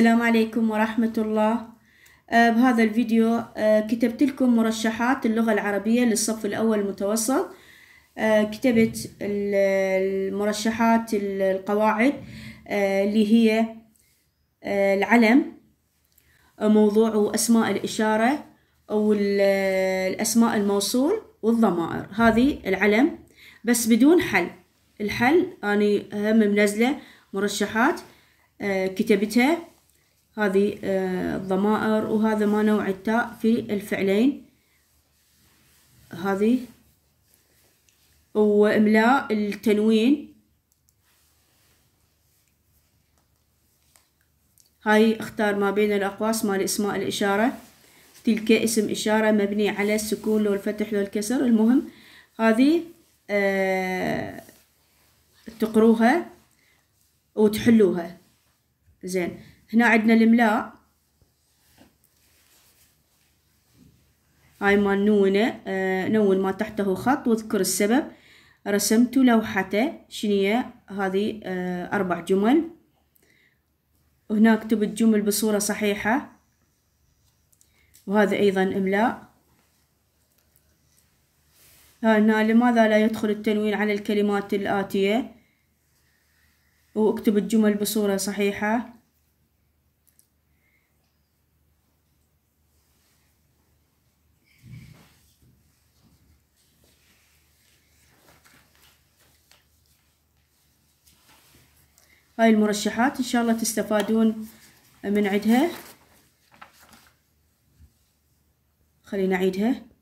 السلام عليكم ورحمة الله آه، بهذا الفيديو آه، كتبت لكم مرشحات اللغة العربية للصف الأول المتوسط آه، كتبت المرشحات القواعد اللي هي العلم موضوع وأسماء الإشارة أو الأسماء الموصول والضمائر هذه العلم بس بدون حل الحل أنا هم منزلة مرشحات كتبتها هذه الضمائر آه، وهذا ما نوع التاء في الفعلين هذه وإملاء التنوين هاي اختار ما بين الأقواس مال اسماء الإشارة تلك اسم إشارة مبني على السكون لو الفتح لو الكسر المهم هذه آه، تقروها وتحلوها زين هنا عندنا الاملاء هاي مال نونة آه نون ما تحته خط واذكر السبب رسمت لوحته شنية هذه آه أربع جمل وهنا اكتب الجمل بصورة صحيحة وهذا أيضا إملاء هنا لماذا لا يدخل التنوين على الكلمات الآتية واكتب الجمل بصورة صحيحة هاي المرشحات إن شاء الله تستفادون من عدها خلينا نعيدها